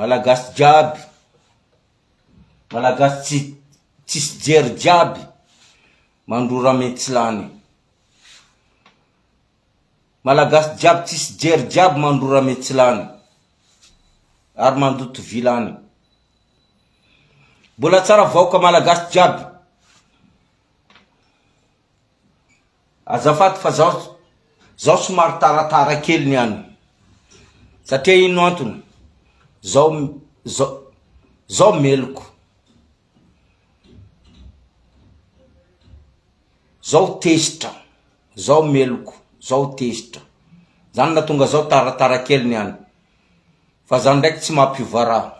malagasy riaby malagasy tsytsisy jeryjiaby mandrorametsilany malagasy jiaby tsisy jeryjiaby mandroramitsilany ary mandoto vilany mbola tsara vaoka malagasy jiaby azafaty fa zaho zaho somaro taratara kelyny any satria ino antony zao zao zao meloko zao tesitra zao meloko zao tesitra zany naha tonga zao taratara keliny any fa zany ndraiky tsy mampiova raha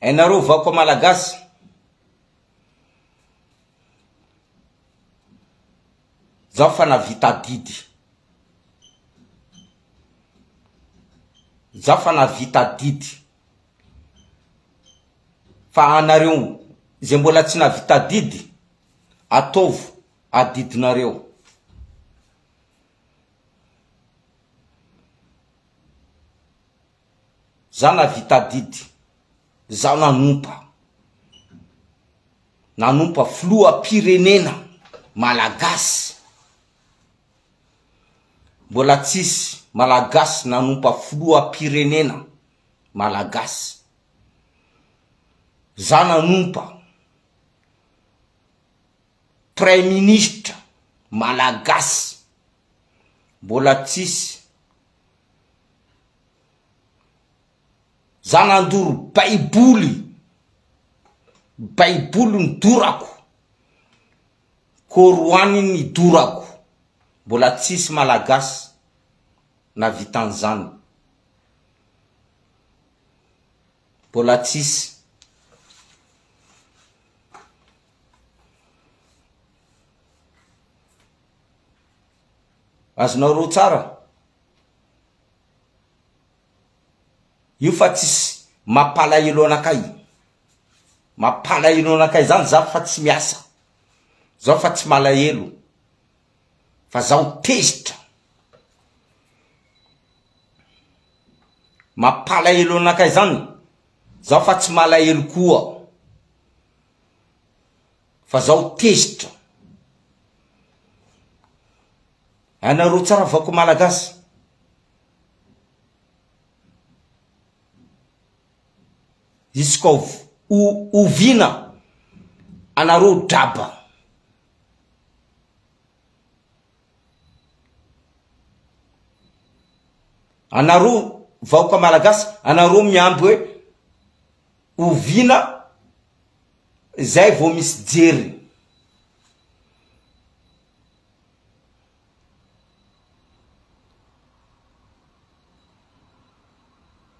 enareo va ko malagasy zaho fa navitadidy za fa navita didy fa anareo zay mbola tsy navitadidy ataovo adidinareo zaho na vita didy zaho nanompa nanompa floa pirenena malagasy mbola tsisy malagasy nanompa floha pirenena malagasy za nanompa prè ministra malagasy mbola tsisy za nandoro baiboly baiboly ny dorako kôrohany ny dorako mbola tsisy malagasy na vitanyzany mbola tsisy azonao ro tsara io fa tsisy mampalaelo anakay mampala elo anakay zany zao fa tsy miasa zaho fa tsy malaelo fa zaho tezitra mampalahelo anakay zany zaho fa tsy malahelo koa fa zao tezitra anaro tsara vaoko malagasy jusqua ov o- ovina anareo draba anaroo vaoka malagasy anareo miamby hoe ovina zay vo misy jery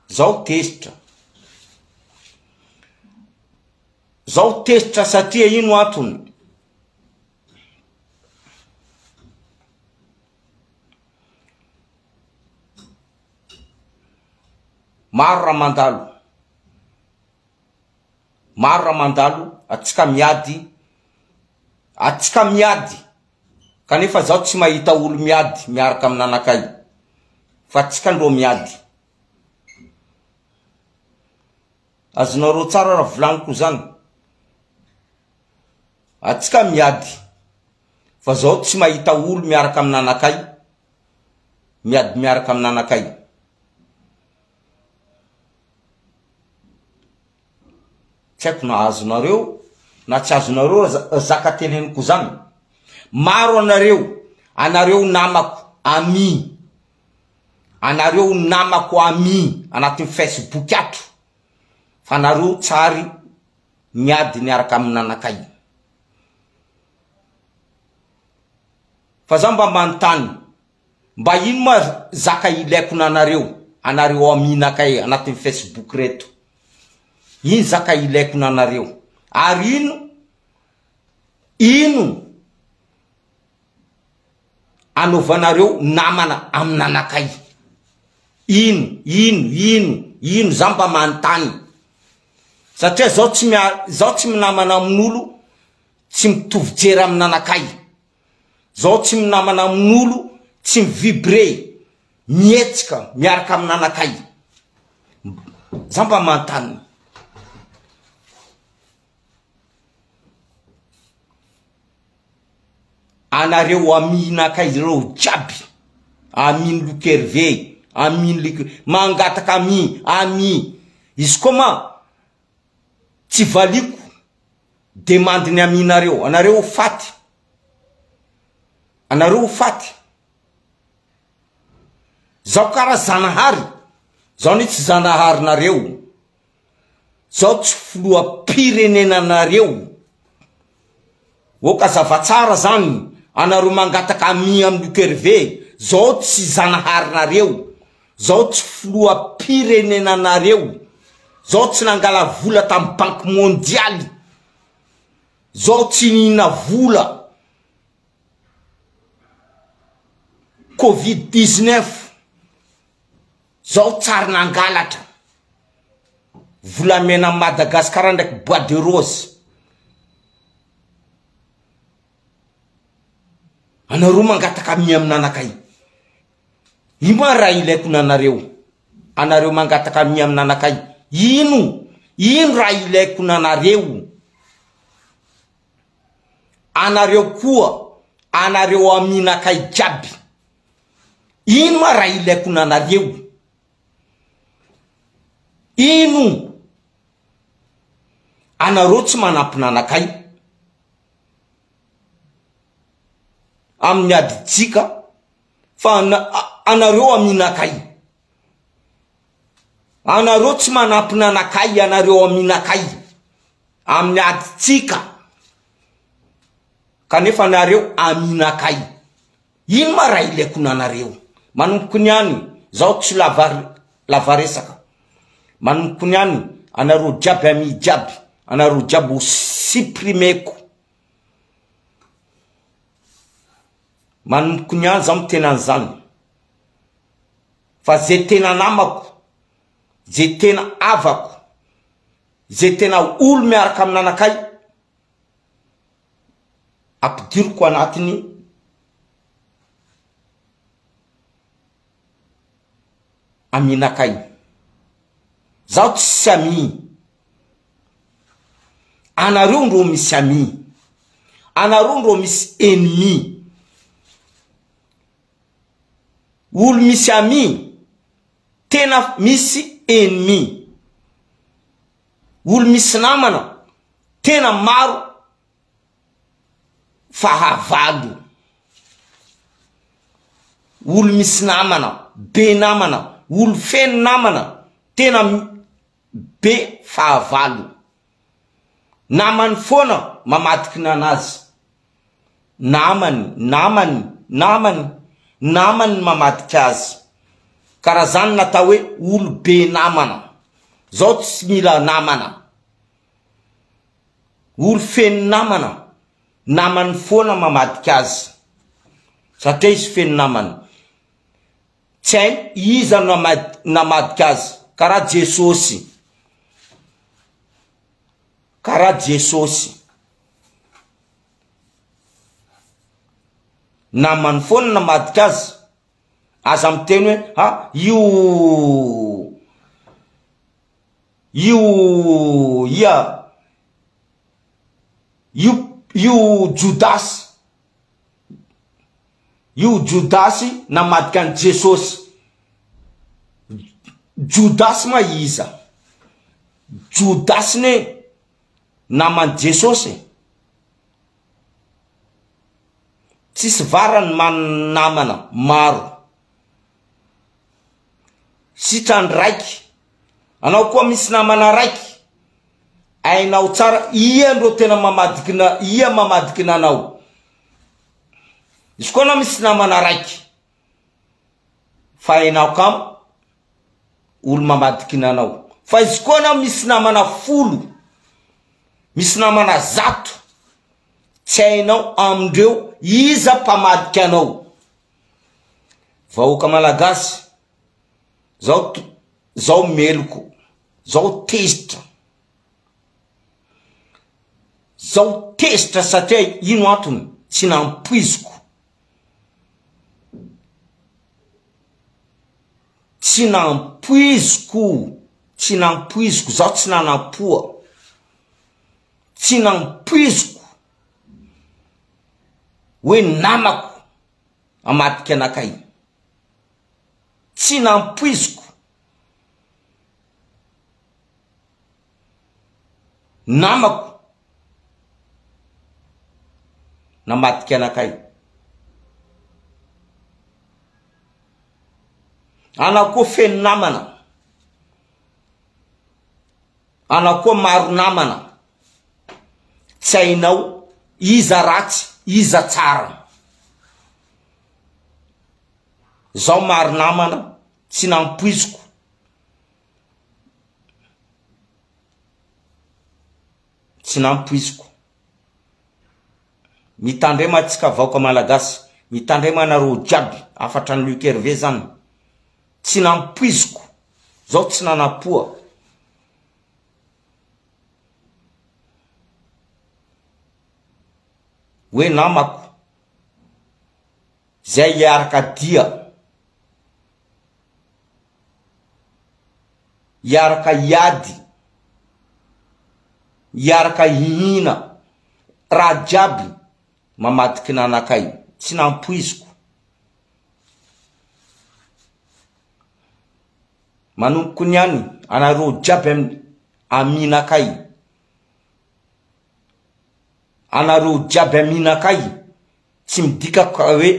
zaho tesitra zaho tesitra satria ino antony maro raha mandalo maro raha mandalo atsika miady atsika miady kanefa zaho tsy mahita olo miady miaraka aminanakay fa tsika ndre miady azonao ro tsara raha volaniko zany atsika miady fa zaho tsy mahita olo miaraka aminanakay miady miaraka aminanakay tsy aiko na azonareo na tsy azonareo azaka teneniko zany maro anareo anareo namako amy anareo namako amy anatin'y facebooky ato fa anareo tsary myady ny araky aminanakay fa zaho mba manontany mba ino ma zaka ilaiko na anareo anareo aminakay anatin'y facebooky reto ino zakay ilaiko na anareo ary ino ino anaovanareo namana aminanakay ino ino ino ino za mba manontany satria zao tsy mia zaho tsy minamana amin'olo tsy mitovijery amiynanakay zaho tsy minamana amin'olo tsy mivibre mietsika miaraka aminanakay za mba manotany anareo aminakay reo jiaby aminy lokerve aminy luk mangataky amy amy izy koa ma tsy valiko de mandiny aminareo anareo ho faty anareo ho faty zaho karaha zanahary zaho nyo tsy zanaharinareo zaho tsy foloha pirenena nareo oka zava tsara zany anareo mangataka mi am locerve zao tsy zanaharinareo zao tsy filoa pirenena nareo zao tsy nangala vola tam'y banky mondialy zao tsy niina vola covid-dixneuf zao tsary nangalatra volamena ammadagasikara ndraiky bois de rôse anareo mangataka mia aminanakay ino ma raha ilaiko nanareo anareo mangataka mia aminanakay ino ino raha ilaiko nanareo anareo koa anareo amnakay kiaby ino ma raha ilaiko na anareo ino anareo tsy manampi na anakay ami'ny ady tsika fa na anareo aminakay anareo tsy manampi na nakay anareo aminakay aminy ady tsika kanefa anareo aminakay ino ma raha ilako nanareo manombokony any zaho tsy lavar lava resaka manombokony any anareo driaby amijiaby anareo djiaby ho siprimeko manombokony any zaho mitena any zanina fa zey tena namako ze tena avako zey tena olo miaraka amin anakay ampidiroko anatiny amiinakay zaho tsy sy amiy anareo ndreo misy amiy anareo ndreo misy enemi olo misy ami tena misy enemi olo misy namana tena maro fahavalo olo misy namana be namana olo feny namana tena m be fahavalo namany foana mamadokina anazy namany namany namany namany mamadika azy karaha zany natao hoe olo be namana zao tsy mila namana olo feno namana namany foana mamadika azy satria izy feno namany tsy hay izan namadi namadika azy karaha jesosy karaha jesosy namany fona namadika azy aza am teny hoe a io io ia io io jodasy io jodasy namadika any jesosy jodasy maiza jodasy n e namany jesosy e. tsisy varany manamana maro sitrany raiky anao koa misy namana raiky ainao tsara iandreo tena mamadikina ia mamadikinanao izy koa anao misy namana raiky fa ainaokamo olo mamadikinanao fa izy koa anao misy namana folo misy namana zato tsy ainao amindreo iza mpamadiky anao vahoaka malagasy zahoto zaho meloko zao tezitra zaho tezitra satria ino antony tsy nampoiziko tsy nampoiziko tsy nampoiziko zaho tsy nanampoa tsy nampoiziko oe namako amadiky anakay tsy nampoiziko namako namadiky anakay anao koa feno namana anao koa maro namana tsy ainao iza ratsy iza tsara zao maro namana tsy namipoiziko tsy nampoiziko mitandrema atsika vaoko malagasy mitandrema nareo diaby afatra ny lucerve zany tsy namipoiziko zao tsy nana-poa hoe namako zay hiaraka dia iaraka iady iaraka hihina raha jiaby mamadiky nanakay tsy nampoiziko manomokony iany anareo jiaby aminy aminaakay anareo riaby aminakay tsy midikakoa oe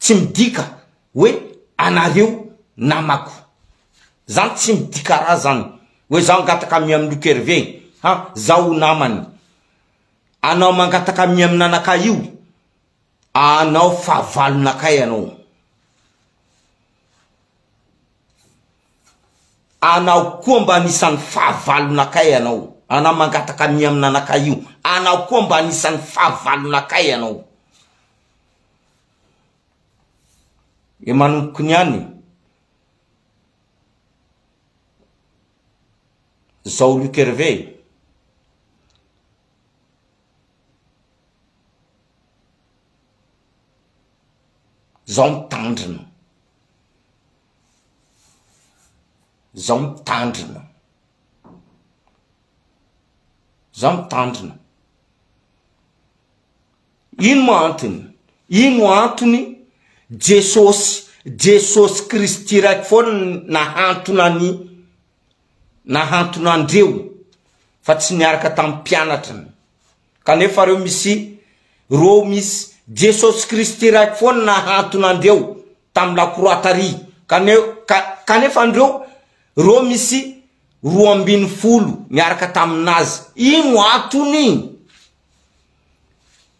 tsy midika hoe anareo namako zany tsy midika raha zany hoe zaho angataky mia amokerve an zaho ho namany anao mangataky mi amina anakay io anao fahavalonakay ianao anao koa mba anisan'ny faavalonakay anao anao mangataka mia amina anakay io anao koa mba anisan'ny fahavalonakay ianao e manombokiny any zao lokereve zao mitandrina zao mitandrina zah mitandrona ino mantony ino antony jesosy jesosy kristy raiky foanay nahantonany nahantonaandreo fa tsy niaraka tamy pianatrany kanefa reo misy re misy jesosy kristy raiky foana nahantona andreo tamy lakroitary kaneka kanefa ndreo reo misy roa ambiny folo miaraka taminazy ino antony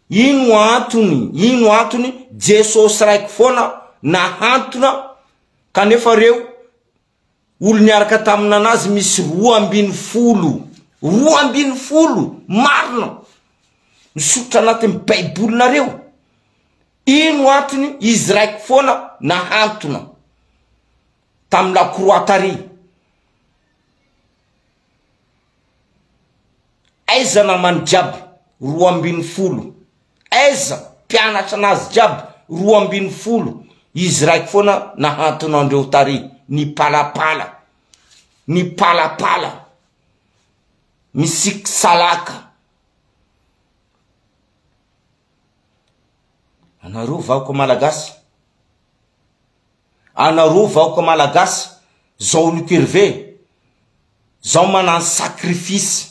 ino antony ino antony jesosy raiky foana nahantona kanefa reo olo niaraka tamina anazy misy roa ambiny folo roa ambiny folo marina misootra anatiyy baibolinareo ino antony izy raiky foana nahantona tamiyla croi tary aiza na many jiaby roa ambiny folo aiza mpianatra anazy jiaaby roa ambiny folo izy raiky foana nahantonaondreo tary ny palapala ny palapala misik salaka anareo vaoko malagasy anaroo vaoko malagasy zao locurve zaho manay sakrificy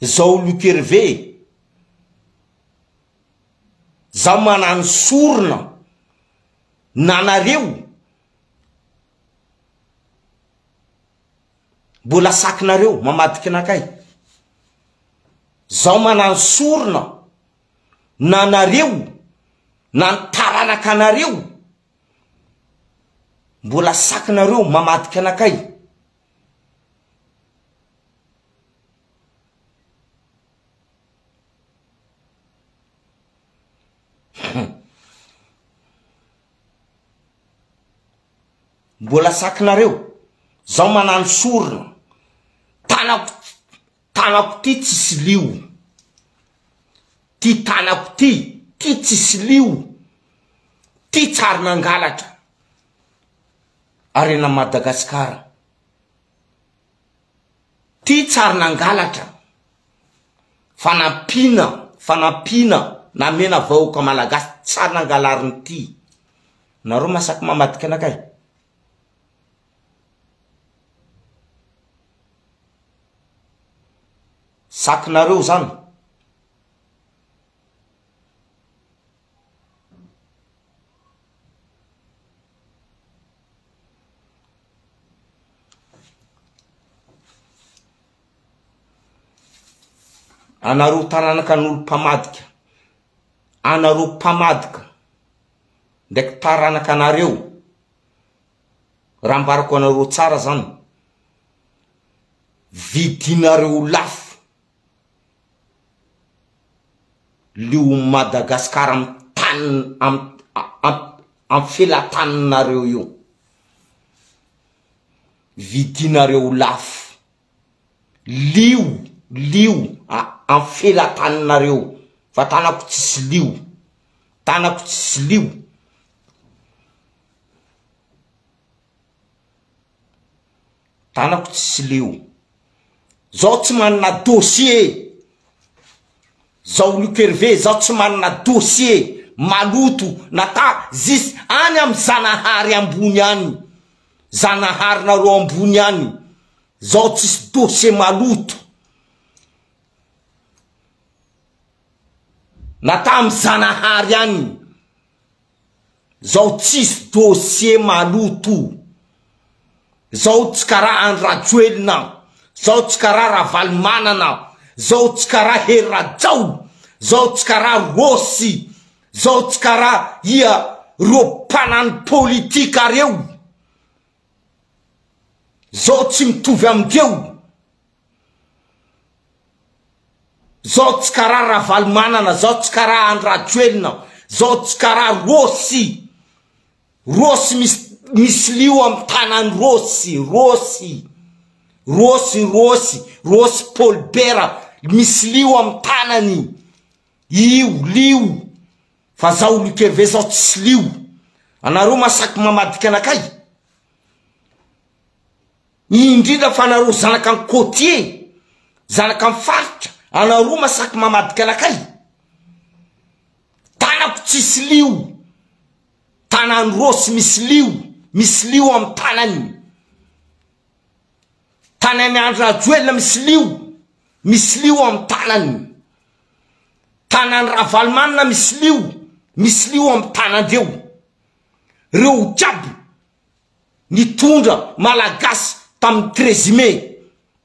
zao lokerve zaho manany sorona nanareo mbola sakinareo mamadiky anakay zaho manany sorona nanareo na ny taranaka anareo mbola sakinareo mamadiky anakay mbola sakynareo zaho manano sorona tanako tanako ty tsisy lio ty tanako ty ty tsisy lio ty tsari nangalatra ary enan madagasikara ty tsari nangalatra fanampina fanampina namena vaoka malagasy tsari nangalariny ity nareo masaky mamadiky anakahy sakinareo zany anareo taranaka n'olo mpamadika anareo mpamadika ndraiky taranaka nareo raha mbarako anareo tsara zany vidinareo lafy lio madagasikara amy tann amam am fela taninareo io vidinareo lafo lio lio a amy fela taninareo fa tanako tsisy lio tanako tsisy lio tanako tsisy lio zao tsy manana dosie zao likerve zaho tsy manana dosie maloto nata zisy any am zanahary ambony any zanahary naro ambony any zaho tsisy dosie maloto nata am zanahary any zaho tsisy dosie maloto zaho tsy kara anyrajoelina zaho tsy kara ra valy manana zao tsy karaha heyrajao zao tsy kara rôsy zao tsy kara ia ropanany pôlitika reo zao tsy mitovy am-dreo zao tsy karaa raha valymanana zao tsy kara anratsoelona zao tsy kara rôsy rosy mis misy lio amy tanany rosy rôsy rôsy rôsy rôsy pôlbera misy lio amy tanany iolio fa zaho olokeve zao tsisy lio anareo masaky mamadika anakay indrinda fa nareo zanak' n kôtie zanaka any faritra anareo masaky mamadika anakay tanako tsisy lio tanany rosy misy lio misy lio amy tanany tanany andrahajoelona misy lio misy lio am'y tanany tanany raha valimanina misy lio misy lio amy tanandreo reo jiaby nitondra malagasy tami'ny trézime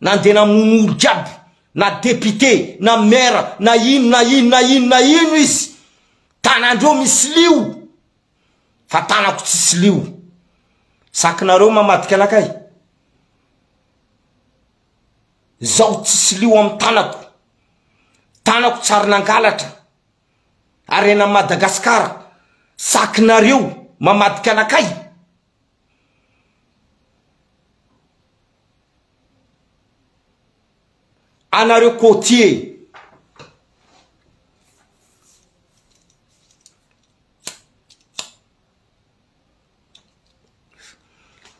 nandehana amiyonolo jiaby na depité na mera na ino na ino na ino na ino izy tanandreo misy lio fa tanako tsisy lio sakinareo mamadika anakay zao tsisy lio am'y tanako tanako tsary nangalatra ary enanmadagasikara sakinareo mamadika anakay anareo côtie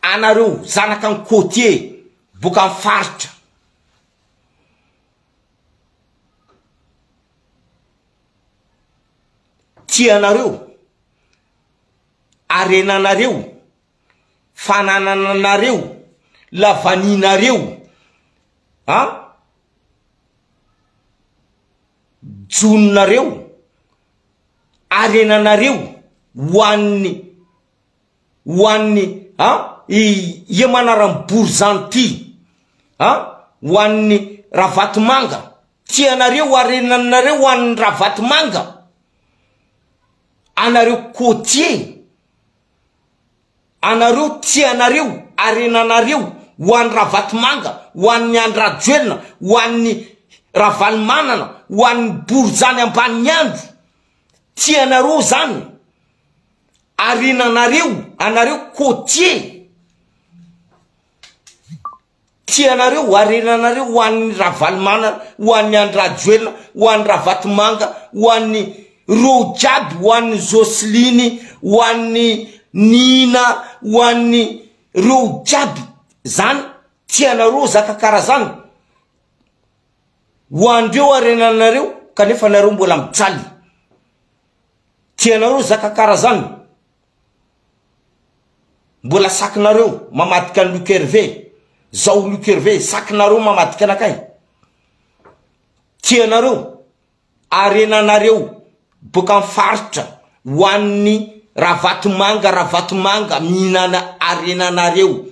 anareo zanaka n kôtie boka amy faritra tianareo arenanareo fananananareo lavaninareoa jononareo arenanareo o anny ho annya ia manaramy bory zany tya ho anny ravatymanga tianareo arenanareo oanin'ny ra vatymanga anareo kôtie anareo tianareo arenanareo ho an'ny ravatimanga ho an'ny anrajoelona ho ann'ny ravalimanana ho an'ny borozany ambani'ny andro tianareo zany arenanareo anareo kôtie tianareo arenanareo o ann'ny ra valimanana ho an'ny anrajoelona e. ho an'ny ravatimanga ho an'ny reoo jiaby ho an'ny jôsliny ho annny nina ho annny reo jiaby zany tianareo zakakarazany hoandreo arenanareo kanefa nareo mbola misaly tianareo zakakarazany mbola sakinareo mamadika any lukerve zaho lucerve sakinareo mamadika anakahy tianareo arenanareo boka am' faritra hoaniny raha vatimanga raha vatimanga mihinana arena anareo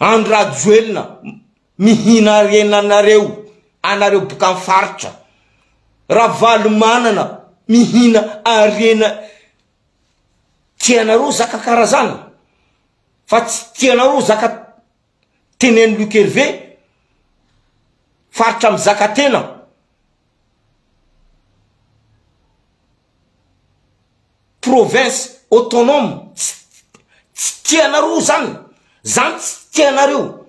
anro rajoelona mihina arenanareo anareo boka m' faritra raha valo manana mihina arena tianaro zaka karazana fa tsy tianaro zaka teneny lokerve faritra am zaka tena provinse autonome tsy tianareoo zany zany tsy tianareo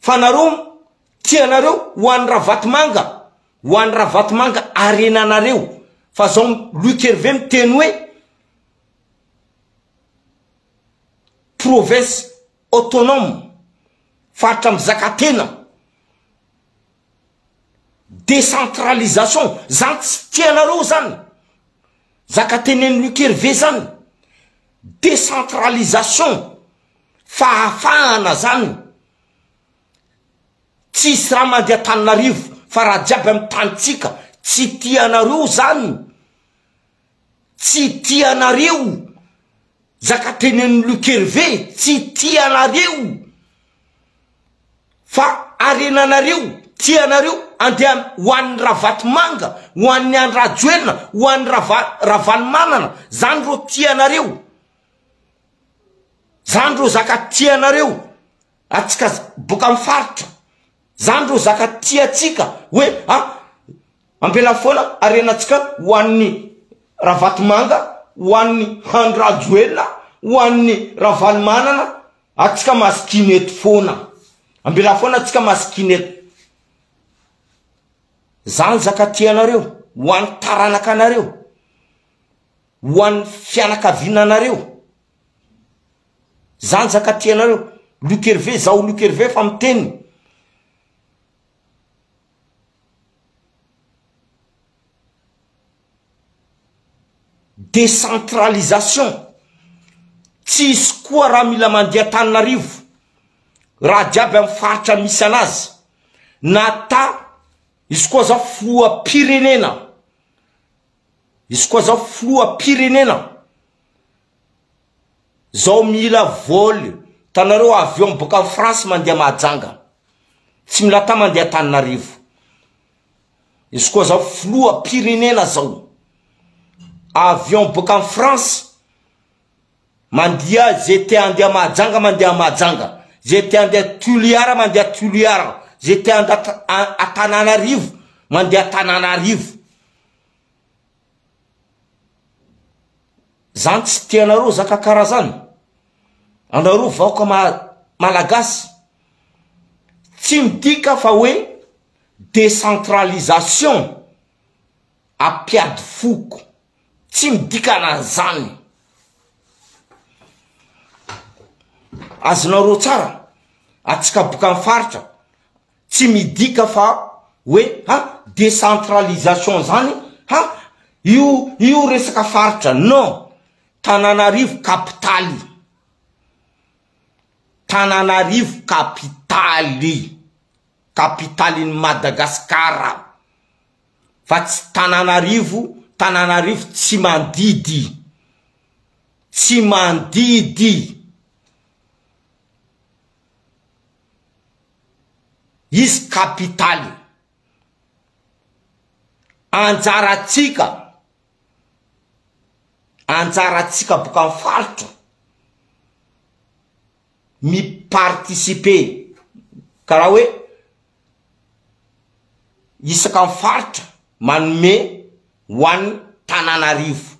fa nareo tianareo hoa'ny raha vatimanga hoany raha vatimanga arenanareo fa zao loikerve miteny hoe provinse autonome faritra am zakatena decentralisation zany tsy tianareo zany zaka tenen'ny lucerve zany décentralisation fahafahana zany tsiisy raha mandeha taninarivo fa raha jiaby amy tanytsika tsy tianareo zany tsy tianareo zaka tenen' lucerve tsy tianareo fa arenanareo tianareo andea oan'ny ravaty manga oan'ny andrajoelina oanny ra valy manana zany ro tianareo zany ro zaka tianareo asika bôka m faritra zany ro zaka tia tsika oea ampela fona arenaatsika hoanny ravatymanga oanny andrajoelina oanny ravalymanana atsika maskinety fona ambela fona atsika manet zany zakatyaanareo ho an'ny taranaka anareo ho an'ny fianakavinanareo zany zakatyanareo lokervet zao lukerve fa miteny decentralisation tsyizy koa raha mila mandeha taninarivo raha diaby amy faritra misy an'azy nata izy koa zaho foloha pirenena izy koa zaho foloha pirenena zao mila vôly tanareo avion boka ay france mandeha mahajanga tsy mila ta mandeha tannarivo izy koa zaho foloha pirenena zao avion bôkaay franse mandia zete andeha mahajanga mandea mahajanga zeteandea tlar mandear ze tia andat a- atanàna rivo mandeha atanàna arivo zany tsy tianareo zaka karaha zany anareo vaoka ma- malagasy tsy midika fa oe decentralisation ampiady foko tsy midika na zany azonareo tsara atsika boka amn'y faritra tsy midika fa oe a décentralisation zany a io io resaka faritra non tanànaarivo kapitaly tanànaarivo kapitaly kapitaly ny madagasikara fa tsy tanànaarivo tanànaarivo tsy mandidy tsy mandidy izy kapitaly anjaratsika anjara tsika bôka am'y faritra miparticipe kara hoe isaka mi faritra manome hoany tanànaarivo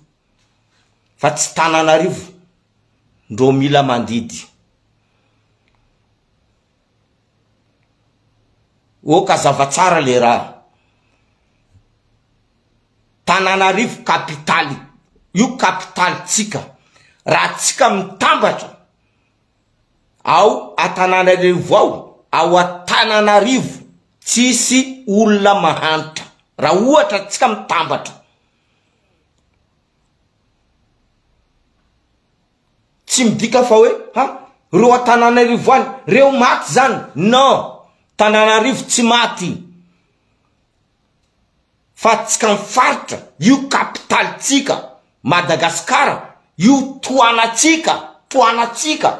fa tsy tananarivo ndreo mila mandidy ôka zava tsara le raha tanànaarivo kapitaly io kapitaly tsika raha tsika mitambatra ao atanànaarivo ao ao atanan'arivo tsisy olona mahanitra raha ohatra atsika mitambatra tsy midika fa oe ah reo atanànaarivo any reo maty zany non tananaarivo tsy maty fa tsika my faritra io kapitali tsika madagasikara io toanatsika toanatsika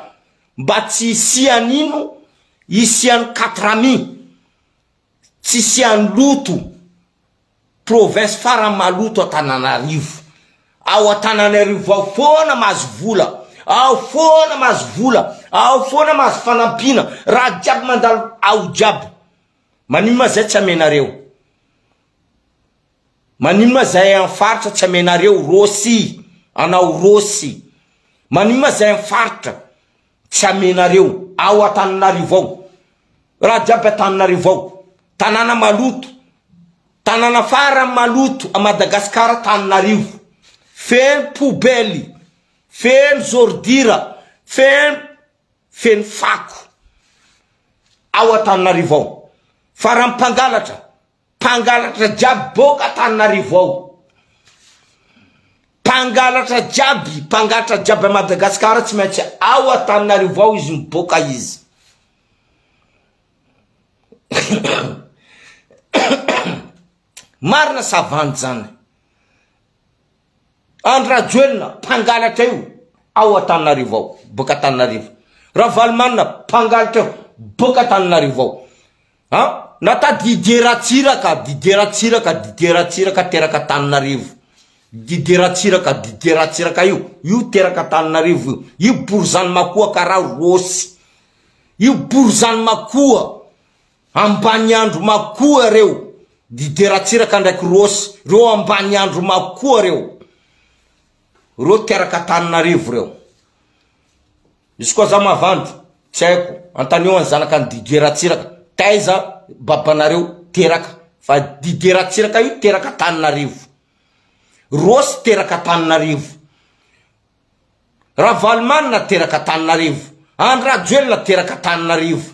mba tsy isianyino isihan'ny kuatrami tsy isian'ny loto provensy fara maloto atananaarivo ao atanana arivo ao fona mahazo vola ao fona mazo vola fona mahazo fanampina raha jiaby mandao ao jiaby manimma zay tsy amenareo manimazay afaritra tsy amenareo rôsy anao rôsy manimmazay afaritra tsy amenareo ao atannarivo ao rahaiaby atanonarivo ao tanana maloto tanana fara maloto amadagasikara tanonarivo feno pobely feno zôrdira fen feny fako ao a-tannarivo ao fa raha mipangalatra mpangalatra jiaby bôka tannarivo ao mpangalatra jiaby mpangalatra jiaby madagasikara tsy maintsy ao ataninarivo ao izy mbôka izy marina savany zany andrajoelona mpangalatra io ao ataninarivo ao bôka atannarivo rahavalmanina pangalatraeo boka tannarivo ao nata dideratsiraka dideratsirakakateakakeakaoaarasy io boro zany makoa ambany andro makoa reo dideratsiraka ndraky rosy reo ambany andro makoa reo reo teraka tannarivo reo izy koa za mavandy tsy aiko antanyeo any zanaka ny digeratsiraka taiza babanareo teraka fa digeratsiraka io teraka tannarivo rosy terakatannarivoavalmanina teraka tannarivo anrajoelona teraka tannarivo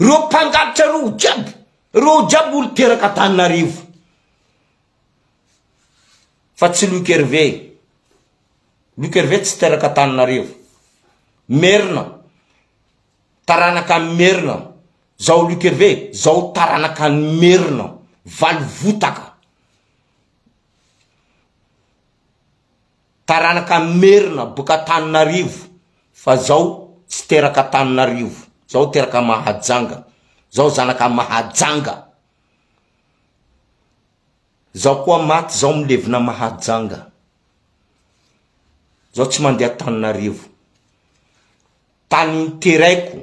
ro pangalitra ro o jiaby roo o jiaby olo teraka tannarivo fa tsy lokerve lukerve tsy teraka tannarivo merina taranaky any merina zao lukerve zao taranaky any merina valivotaka taranaky any merina boka atannarivo fa zao tsy teraka tannarivo zaho teraka mahajanga zaho zanaky mahajanga zao koa maty zao milevina mahajanga zaho tsy mandeha tanynarevo tany nteraiko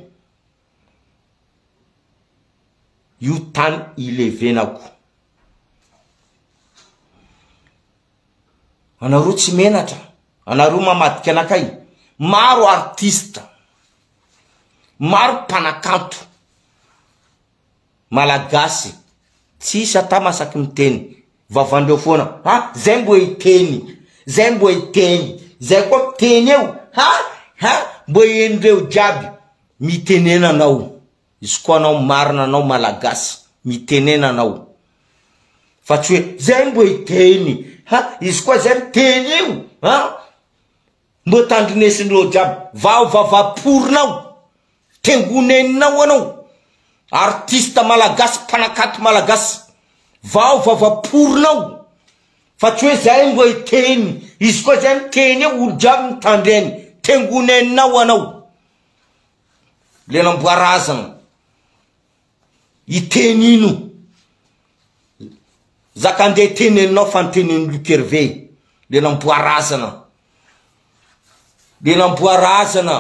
io tany ileivenako anareo tsy menatra anareo mamadiky anakay maro artista maro mpanakanto malagasy tsy satama asaky miteny vavandreo foana ah zay mbo iteny zay mboa iteny zay koa mteny eo mbo enreo iaby mitenenanao z koa anao aina naola mnenanao f tsy oe zay mbo teny izy koa zay miteny io mbô tandrinesindreo iaby vao vavaporonao tengoneninao anao artista malagasy panakaty malagasy vao vavaporonao fa tsy oe zay mbo iteny izy koa zany teny e olo riavy mytandrany tengony ainao anao le namboarazana iteny ino zaka ndeha tenninao faniteneny lokerve lenamboarazana lenamboarazana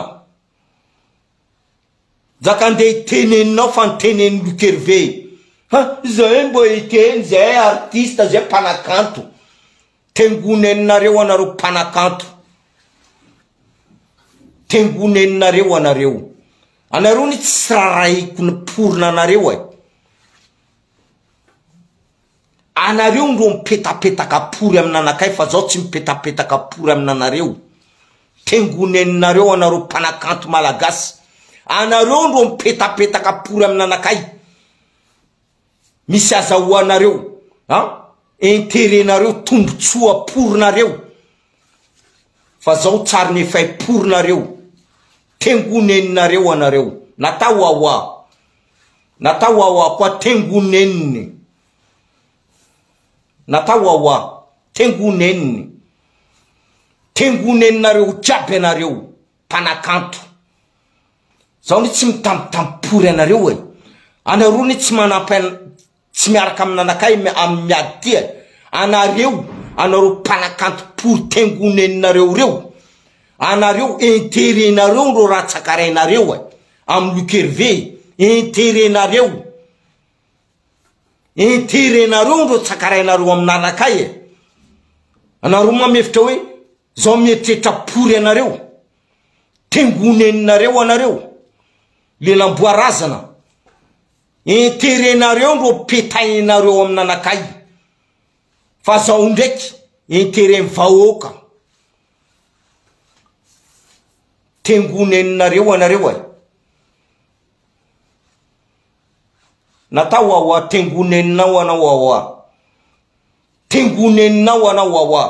zaka ndea iteneninao faniteneni lokervezay mbô iteny zay artista zay mpanakanto tengon eninareo anareopanakanto tengon eninareo anareo anareo niy tsy raaraiko nyporina nareo e anareo ndro mipetapetaka pory amnanakay fa zao tsy mipetapetaka pory aminanareo tengon eninareo anareo panakanto malagasy anareo nro mipetapetaka pory aminanakay misy azaoanareo ntrenareo tombotsoaporonareo fa zao tsarynyfay poronareo tengo neninareo anareo nata aoa natao aoa koa tengo neniny nata aoa tengo neniny tengo neninareo diaby anareo panakanto zaho nyo tsy mitambitamopory anareo e anaro nyo tsy manampy tsy miaraka amnanakay amy miady ty e. anareo anareo palakanty pory tengoneninareo reo anareo interenareo ro raha tsakarainareo e. am lokerve interenareo intrenareo nreo tsakarainareo amnanakay e anareo mamevitra oe zao mietretrapory anareo tengon eninareo anareo le namboarazana interenareo ndre petainareo aminanakay fa zaho ndraiky interen vahôaka tengony eninareo anareo a e. natao ao a tengony eninao anao aoa tengony eninao anao ao a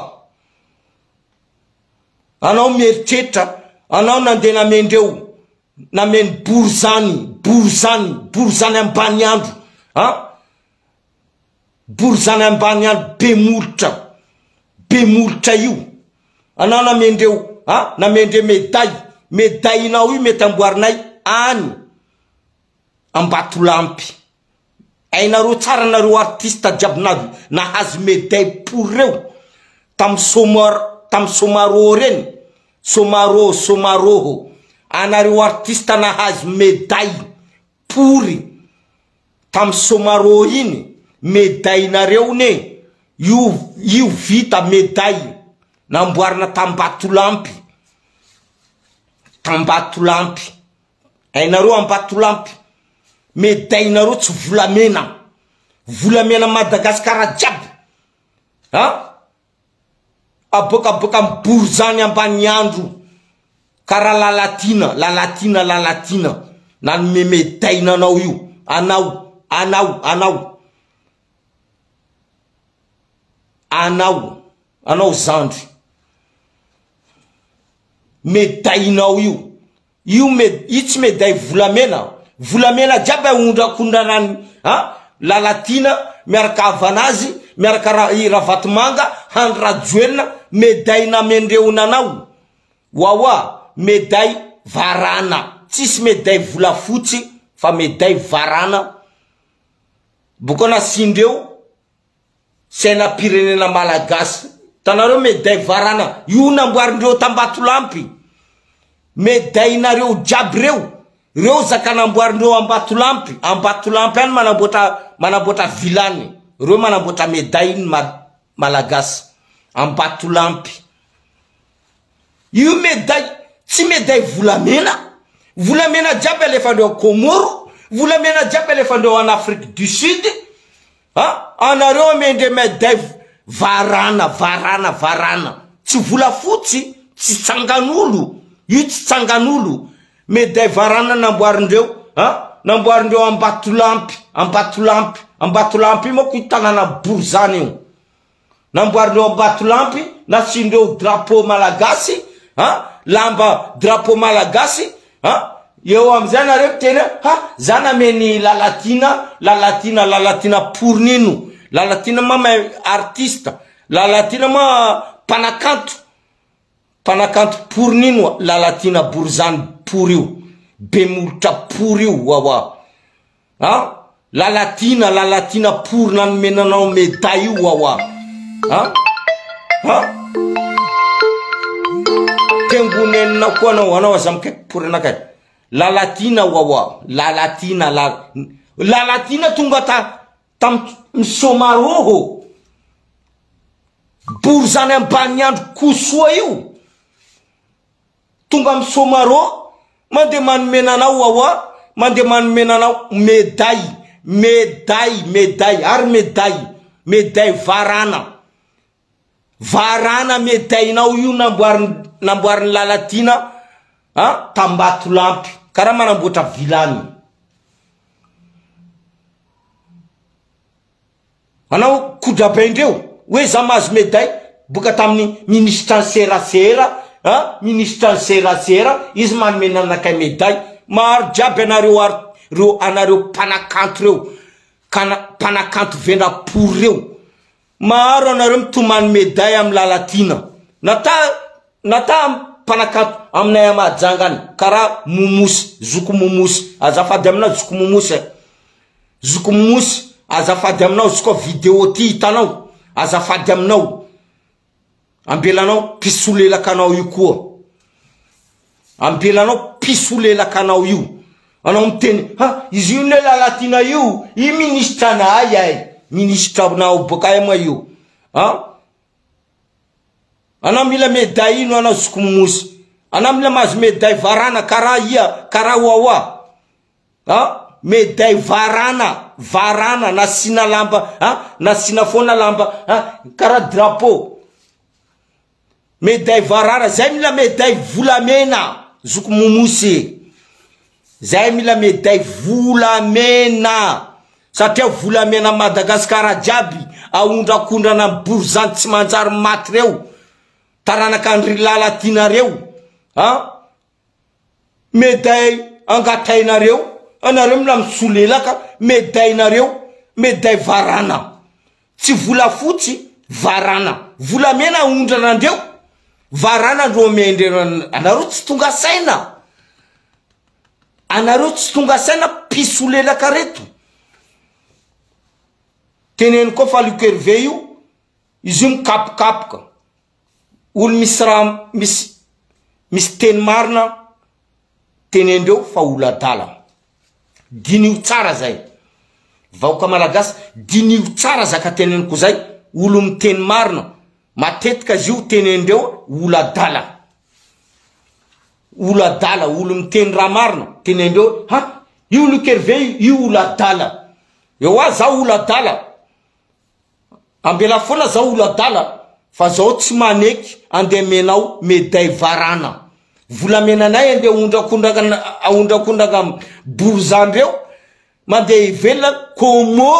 anao mieritsetra anao nandenamen-dreo nameny boro zany boro zany boro zany ambany andro a boro zany ambany andro be molotra bemolotra io ana namendreo a namendreo meday medalynao io mety amboarinay any ambato lampy ainareo tsara nareo artista jiabinavy nahazo meday pory reo tam soma tamy sômarô reny sômarôo sômarôhô anareo artista nahazo medally pory tam'y sômaro iny medalnareo n e io io vita medaly namboarina tambatolampy tambatolampy ainareo ambato lampy medalynareo tsy volamena volamena madagasikara jiabya abôkabôka my boro zany ambany andro karaa lalatina lalatina lalatiana nany m medaynanao io anao anao anao anao anao zandro medaynao io io mio tsy meday volamena volamena jiaby ondrakondrananya lalatiana miarak' avanazy miaraka a ravatomanga handry rajoelona medaynamendreonanao oaoa meday varana tsisy meday volafotsy fa meday varana bokoa nasindreo sy ainapirenena malagasy tanareo meday varana ionamboarindreo tambatolampy medaynareo jiaby reo reo zakanamboarindreo ambatolampy ambatolampy any amanaboatra vilany reo manamboatra medayiny malagasy ambatolampy io meday tsy meday volamena volamena jiapy lefandreo kômoro volamenajiapy lefandreo an afriky du sud nareo mndremanna tsy vola fotsy tsy tsangan'olo io ts tsangan'olodabeoaodreoabaolamabaolamabammkotlnaborznyio namboardreo abatolampy nasindreo drapô malagasy ambadrapô malagasy eo amzay nareoteny e ah za nameny lalatina lalatina lalatina poronyino lalatina ma ma artista lalatina ma panakanto panakanto poron'ino a lalatiana borizany pory io be molotra pory io aoa lalatina lalatina porona nomenanao meday io aoa ngonenina koa anao anao aza mikaiko porenakay lalatina oaoa lalatina laa lalatina tonga ta tam misômarôhô boro zany ambany andro kosoa io tonga misômarô mandeh manomenanao aoa mandeh manomenanao meday meday meday ary meday meday varana varana medainao io namboariy namboarin'ny lalatianaa tambato lampy karaha manamboatra vilania anao kodra baindreo oe za mahazo meday boka tamin'ny minisitra n seraseraa ministran serasera izy manomenanakay meday mahro jiaby anareo ar reo anareo mpanakanto reo kana mpanakanto venapory reo maro anareo mitomany meday amy lalatina nata mpanakato aminay amajangany karaa momosy zoko momosy azafadyanaozoo omosy zoko omosy azafady aminao zykoa video ty hitanao azafady aminao ambelanao pisolelaka anao io koa ambelanao pisolelakyanao io anao miteny izy inle lalatiana io i minisitranaayay minisytrahnaobôka ymo e io anao mila meday ino anao zoko momosy anao mila mahazo meday varana kara ia karaa oaoa meday varana varana na sina lamba na sinafona lamba karaa drapô meday varana zay mila meday volamena zoko momosye zay mila meday volamena satria volamiana madagasikara jiaby aondrakondrana ny boro zany tsy manjarymaty reo taranaka nry lalatinareo ah, meday angatainareo anareo mla misolelaka medaynareo meday varana tsy vola fotsy varana volamina aondranandreo varnanrdanareo tsytongasananareo tsy tongaanaolelakaeto teneny koa fa likerve io izy io mikapokapoka olo misy raha mis misy teny marina tenyndreo fa olo dalaio saa ayoasino sara zaatenenko zay olo miteny marina maetika iz io tenyndreo oll olo mitenyraamarina tenndreoio lkerve i io olo dala eoa za olodala ambelafoana zaho olo adala fa zao tsy maneky andeha menao meday varana volamenanay andeonrakonraaondrakondraka borzandreo mandeha ivelona kômô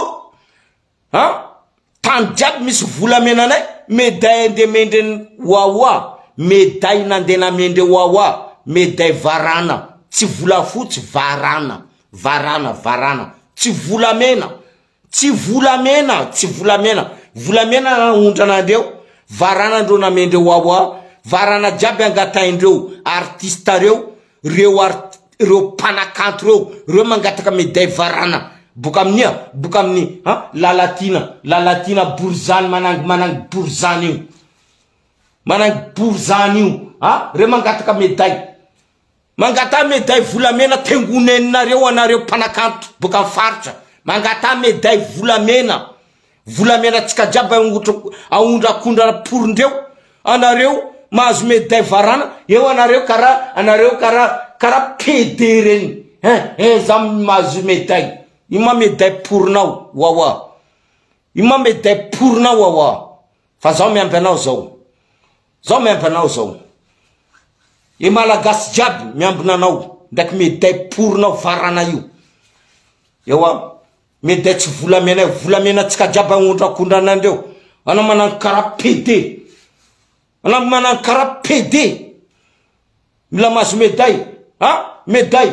tandiaby misy volamenanay meday andemendre oaoa meday nandehnamendre o aoa meday varana tsy volafotsy varana vrna vrna tsy volamena tsy volamena tsy volamena volamena ondranandreo varananreo namendreo aa varana jiaby angataindreo artista reo rereo panakanto reo reo mangataka meday varana bokaamia bok amnaoz aanagyoznoana orznoreo mangataka meday angat medayvolamena tengonennareo anareo anakanto bokam faritra mangat meday volamena volaminaatsika jiaby ataondrakondra porondreo anareo mahazo meday varana eo anareo kara anareo kara karaa pd renyee zao mahazo meda iomameday poronao aa ioma meday porinao aa fa zao miabyanao zao zao miampyanao zao e malagasy jiaby miambinanao ndraky meday porinao varana io eoa meday tsy volamina volaminatsika diaba notrakondranandreo ana manano karaha pd ana manano karaha pd milamazo medaya meday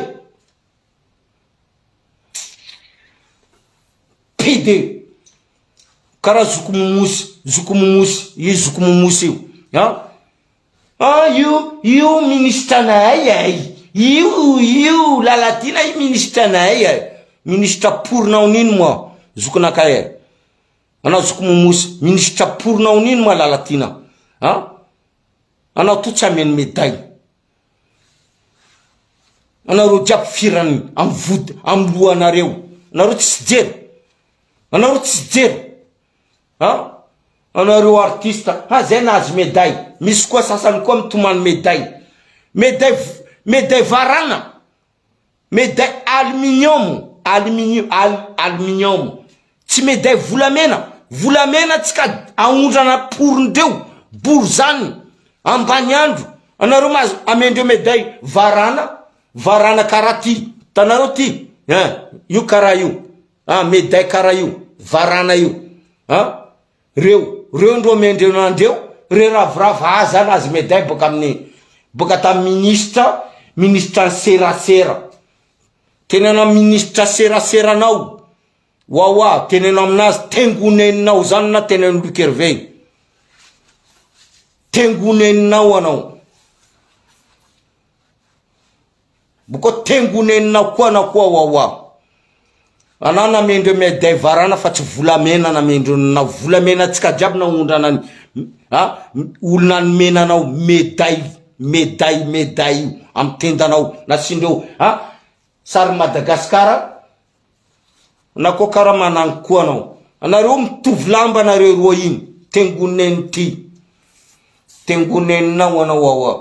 pd karaa zoko momosy zoko momosy io zoko momosy ioio io ministranaay ay io io lalatiana i minisitranaay ay minisitra poronaoniny moa zokonakae anao zoko momosy minisitra poronaon'iny moa lalatina anaoto symeny medaaarejiaby firany amvodyamlonareo anareotsy jeyanare tsy jeryanareoartista a zay nahazy meday misy koa sasany koa mitomany meday meday varana meday alminiom alminiôm tsy meday volamena volamena tsika aondranaporondreo boro zany ambany andro anareo maaz amendreo meday varana varana kara ty tanareo ty io kara iomeday karaa io ah, vana ioreo ah, reo ndro amendreonandreo re ravorava az any azy meda bôka aminy bôka tamy ministra ministra serasera tennao ministra seraseranao wawa tennao amn'azy tengoneninao zany na tenaolokervetengoneinaoanaobôktengoneinao oa nakoaandreoafa tsyvolaennarnavolamenatsikajiaby naondranany olonanymenanao medameda meday a tendanao na sindreoa sary madagasikara na ko karaha manany ko anao anareo mitovolamba nareo roa iy tengonenty tengoneninao anao aoa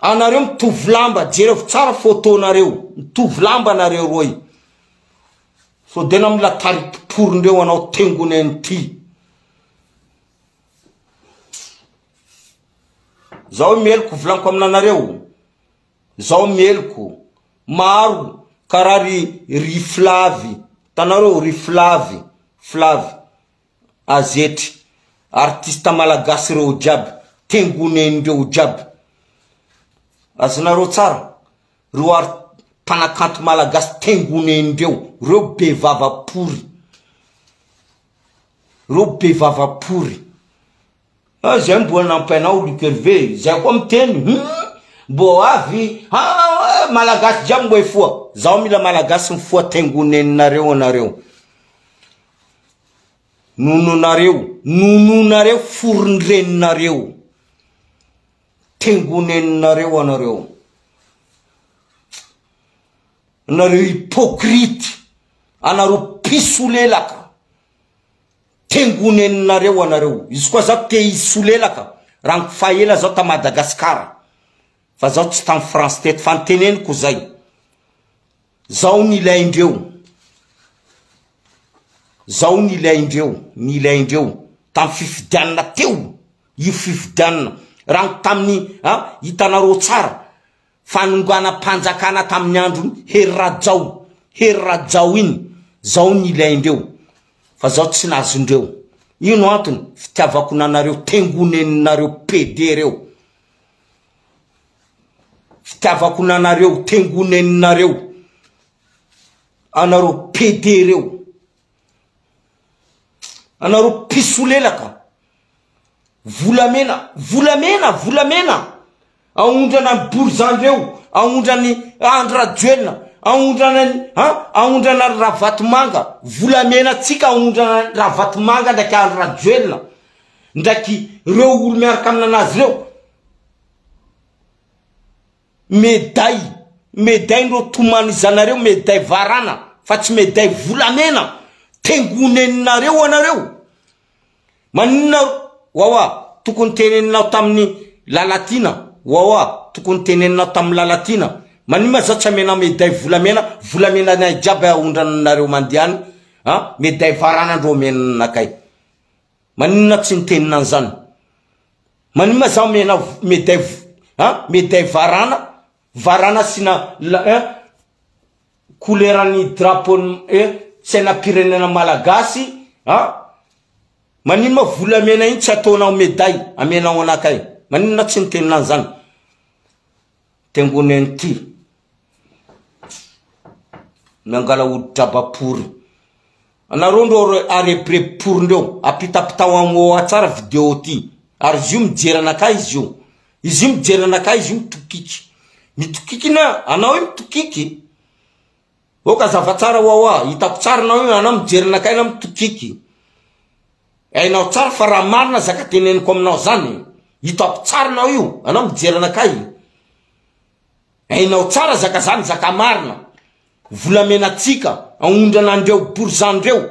anareo mitovilamba jeryva tsara fotô nareo mitovolamba nareo roa i sodea amlatarypoporindreo anao tengonenty zao mieloko volaniko amina anareo zao mieloko maro karaa ry ry flavy tanareo ryflavy flavy azety artista malagasy reo jiaby tengonenndreo jiaby azanareo tsara reo ar panakanto malagasy tengonenndreo reo be vavapory reo bevavapory ah, zay mbola nampinao likerve zay koa miteny hmm? bô avy ah, malagasy jiaby moefoa zaho mila malagasy my foa tengoneninareo anareo nononareo nononareo foronreninareo tengoneninareo anareo anareo hipôkrity anareo pisolelaka tengoneninareo anareo izy koa zao teisolelaka raha mkofaela zao tam madagasikara fa zaho tsy tamy franse tety fa niteneniko zay zao nlaindreo zao nlaidreo nlaindreo tamy fifidianna teo io fifidianna raho taminy ah, hitanareo tsara fanonganapanjakana taminy androy heryrajao heryrajao iny zao nylaindreo fa zao tsy nazondreo ino atony fitiavako nanareo tengoneninareo pd reo fitiavakonanareo tengoneninareo anareo pd reo anareo pisolelaka volamena volamena volamena aondrana ny bolzanydreo aondrany andro ra joelina aondrananya aondrana raha vatimanga volamena tsika aondrana raha vatimanga ndraky andro rajoelina ndraky reo olo miaraka aminanazy reo meday meday ndro tomanyizanareo meday varana fa tsy meday volamena tengoneninareo anareo maninna aa tokony teneinao taminy lalatnatokonyennatay lalana manmaotsymenamdayvoenennma dayvna varana sina kolerany drapôny sy ainapirenena eh, eh, malagasya manino ma volamena iny tsy ataonaomedayoaanonatsnenny nyaldraarndre aebreboryndreo apitapitao amoatsara video ty ary zy o mijerynaka izy o izy io mijerynaka izy o miokiky okknanao io mitokikykazavaoa hitako tsarnao io anao mijernakay nao mitokiky ainao tsara fa raha marina zaka teneniko aminao zany hitako tsaranao io anao mijeranakay ainao tsara zaka zany zaka marina volamenatsika aondraanandreoporzandreo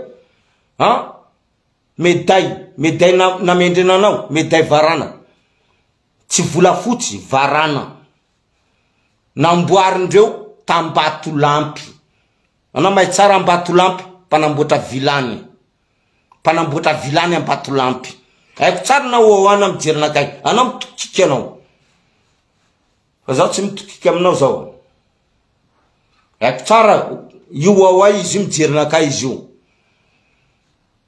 meday meday namendrnanao meday varana tsy volafotsy varana namboaryndreo tambato lampy anao mahay tsara ambato lampy mpanamboatra vilany mpanamboatra vilany ambatolampy aiko tsara na oao ana mijerynakay anao mitokiky anao fa zaho tsy mitokiky aminao zao aiko tsara io ao ay izy io mijerynaka izy io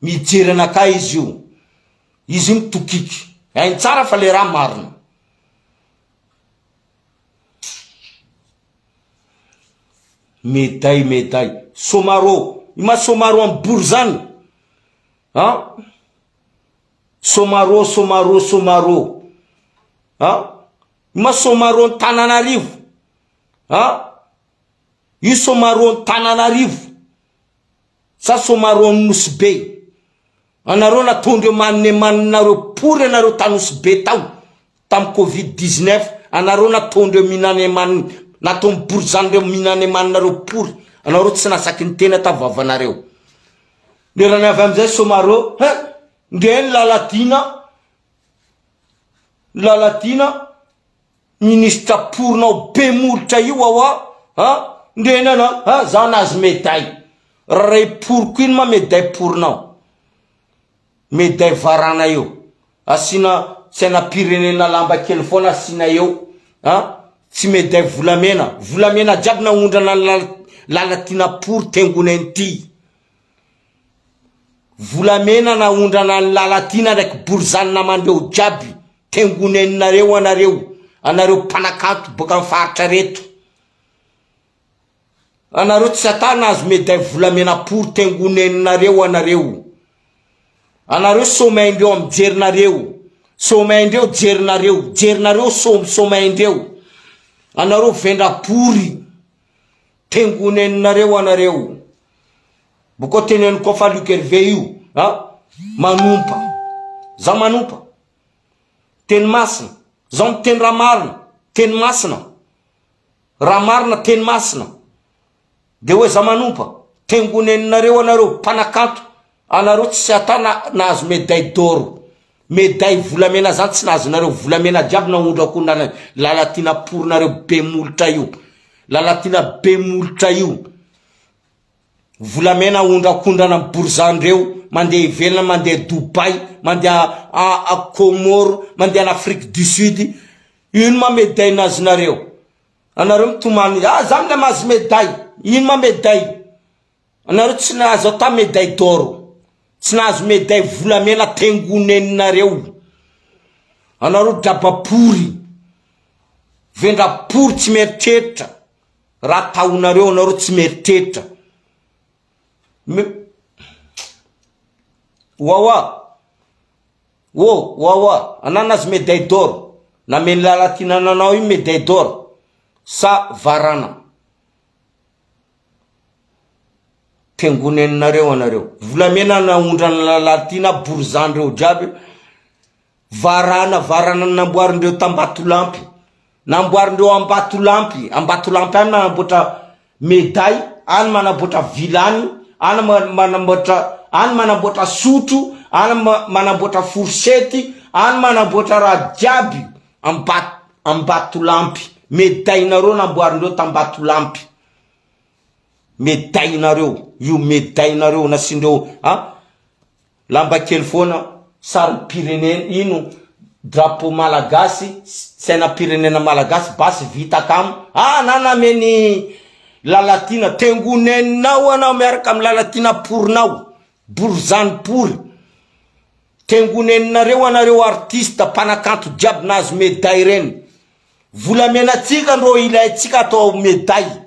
mijeryanaka izy io izy io mitokiky ainy tsara fa le raha marina meday meday sômarô ima sômaro am bory zany sômarômar ima sômaro n tananarivo io sômaro n tananaarivo sa sômaro minosy be anareo natondreo manny maninareo pory anareo tanosy be tao tam côvid ne anareo natondreo mihinany maniny aoynehnenaretsy nasay nytena taenyaayndreny lalanalaladina minisitra porinao be moritra io aoandreny ana za nazy meday raray poryko ino ma meday porinao meday varana eo asina sanapirenena lambakely fôna asina eo tsy meday volamena volamena jiaby naondrananlalatianapory tengon enty volamena naondranany lalatiana ndraky borizannaman-dreo jiaby tengon eninareo anareo anareo panakanto bôka yfaritrareto anareo tsy satanaazo meda volamenapory tengoneninareo anareo anareo sômandreo amy jerinareo sômandreo jerinareo jerinareo sômandreo anareo vendrapory tengoneninareo anareo bôkoa teny eni kofa lokerve io ah, manompa za manompa teny masina zaho miteny raha marina teny masina raha marina teny masina de oe za manompa tengon eninareo anareo panakanto anareo tsy sy atana nahazo me daidôro mdavolamenazany tsy nahazonarevolaenadiabnanraonnlaaonareeotra iolalatina be molotra io volamena ondraakondrana borzanreo mandeha ivelina mandeha dobay mandeha akômôro mandeha nafriky di sud ino mamedaynazonareo anareo mitomany a ah, zaomyla mahazo meday ino mameday anareo tsy nahazoao ta medayôro tsy nahazo meday volamena tengoneninareo anaoreo drabapory vendrapory tsy mieritreitra raha tahonareo anaoreo tsy mieritreitra waoa ô waoa ananazo meday dôr nameny lalatiana nanao i meday dôr sa varana angoneninareo anareo volamena naondrana lalatyna borzandreo driaby varana varana namboarindreo tambato lampy namboarindreo ambato lampy ambato lampy amy manamboatra meday any manamboatra vilany any ma manambotra any manamboatra sotro anym manamboatra forsety any manamboatra raha diaby ambat ambato lampy medaynareo namboarindreo tambato lampy medaynareo io medaynareo nasindreolambakely foana sarypirene ino drapô malagasy saina pirenena malagasy basy vitakm na nameny lalatina tengoneninao anao miaraka amy lalatina porinao borzanypory tengoneninareo anareo artista mpanakanto diabnazo meday reny volamena tsika ndre ilaytsika atao meda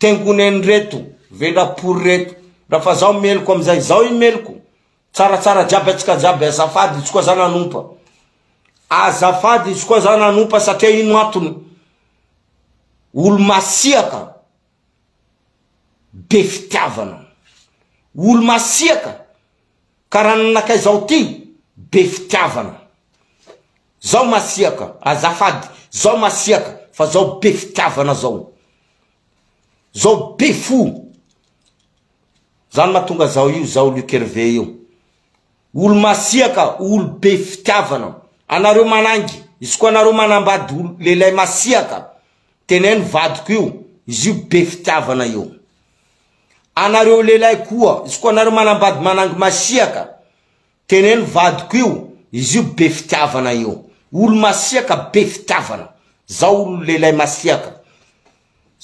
tengony anreto velapory reto rahfa zaho meloko amzay zao i meloko tsarasiaby aikiaf izy koa za naomafay izy koa zao nanompa satria ino atony olo masiaka be fitiavana olo masiaka karahananakay zao ty be fitiavana zao masiaka azafady zao masiaka fa zao be fitiavana zao zao be fo zany matonga zao io zao lukerve io olo masiaka olo be fitiavana anareo manangy izy koa anareo manambady olo leilay masiaka teneno vadiko io izy io be fitiavana eo anareo lehilay koa izy koa anareo manambady manangy masiaka teneny vadiko io izy io be fitiavana io olo masiaka be fitiavana zao olo lelay aiaka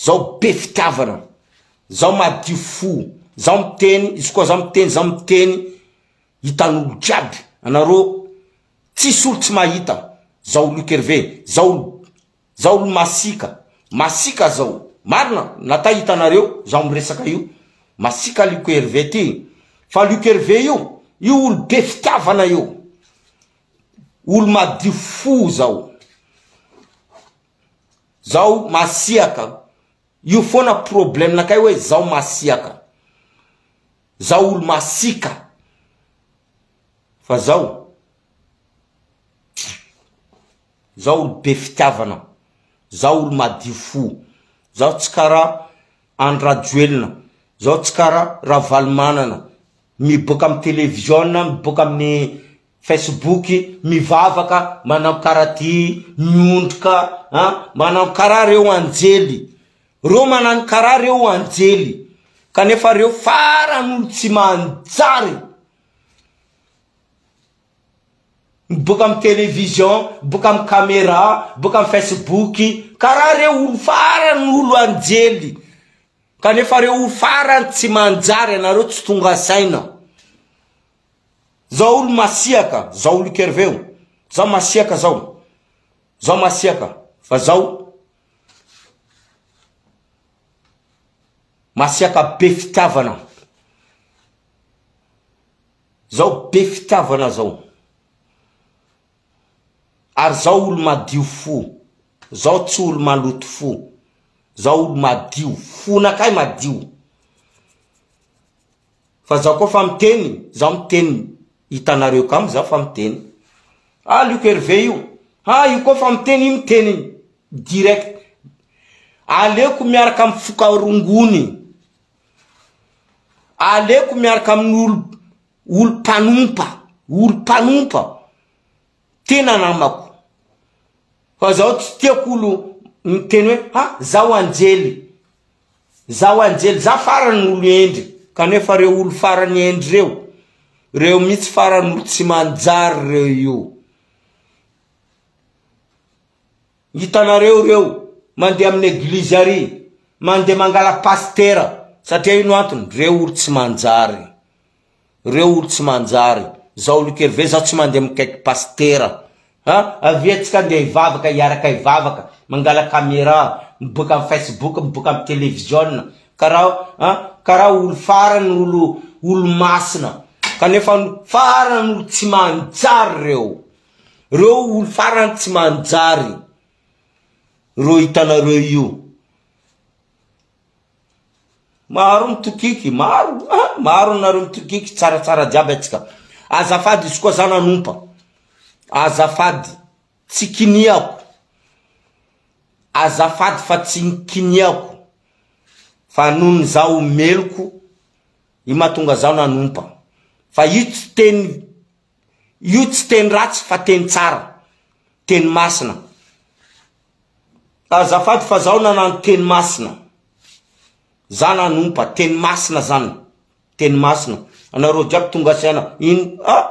zao be fitiavana zao madio fo zao miteny izy koa zao miteny zao miteny hitan'olo diaby anareo tsisy olo tsy mahita zao lik erve zao olo masika masika zao marina nata itanareo zao mresaka io masika liko erve ty fa liko erve io io olo be fitiavana eio olo madio fo zao zao masiaka io foana probleme nakahy hoe zaho masiaka zaho olo masika fa zao zaho olobe fitiavana zaho olo madio fo zaho tsy karaa andradoelona zaho tsy karaa ra valo manana miboaka amy televisiona miboaka amin'ny facebooky mivavaka manano karah ty miondrokaa ah, manano kara reo anjely reo manany karaha reo anjely kanefa reo faran'olo tsy manjary mboka am television boka amkamera boka am facebooky kara reo olo faran'olo anjely kanefa reo oo farany tsy manjary anareo tsy tonga saina zao olo masiaka zao olo kerveo zao masiaka zao zao masiaka fa zao masiaka be fitiavana zaho be fitiavana zao ary zao olo madio fo zaho tsy olo maloto fo zaho olo madio fo nakay madio fa zaho koa fa miteny zaho mitenyy hitanareok am zao fa miteny aliokoerve ah, io a ah, io koa fa miteny i mitenyy direkt aleoko miaraka m fokarongony aleoko miarak' amin'olo olo mpanompa olo mpanompa tena namako fa zaho tsy tiako olo ny teny hoe ah zao anjely zao anjely za faranyolo endry kanefa reo olo farany endry reo reo mihitsy faran'olo tsy manjary reo io itanareo reo mandeha ami'ny eglizy ary mandeha mangala pastera satria i no antony reo olo tsy manjary reo olo tsy manjary zao olokerve zao tsy mandeha mikaiky pastera a aveatsika ndeha hivavaka iaraky hivavaka mangala kamera miboka am facebook miboaky amy televisiona karaoa karaa olo farany olo olo masina kanefa no farany olo tsy manjary reo reo olo farany tsy manjary ro hitanareo io maro ah, mitokiky maro maro nareo mitokiky tsaratsarajiaby atsika azafady izy koa zaho nanompa azafady tsy kiniako azafady fa tsy kiniako fa nony zao meloko io matonga zaho nanompa fa io tsy teny io tsy teny ratsy fa teny tsara teny masina azafady fa zaho nanano teny masina zan anompa teny masina zany teny masina anareo jiaky tonga sina inya ah!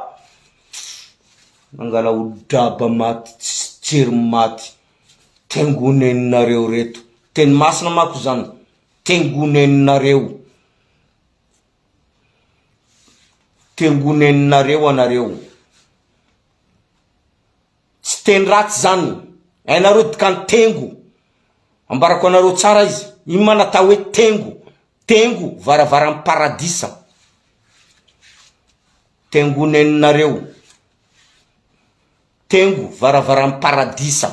mangalaho draba maty tsy jery maty tengoneninareo reto teny masina mako zany tengoneninareo tengonyeninareo anareo tsy teny ratsy zany enareo dikany tengo ambarako anareo tsara izy iny manatao hoe tengo tengo varavaram paradisa tengo oneninareo tengo varavaramparadisa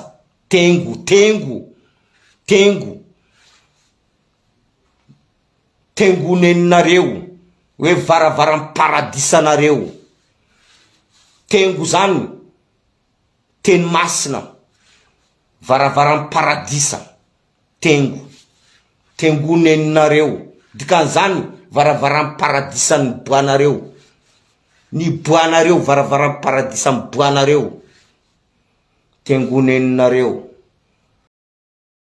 tengo tengo tengo tengo oneninareo hoe varavaram paradisanareo tengo zany teno masina varavaram paradisa tengo tengony eninareo dikan'zany varavara am paradisanny boanareo ny boanareo varavara a paradisamy boanareo tengony eninareo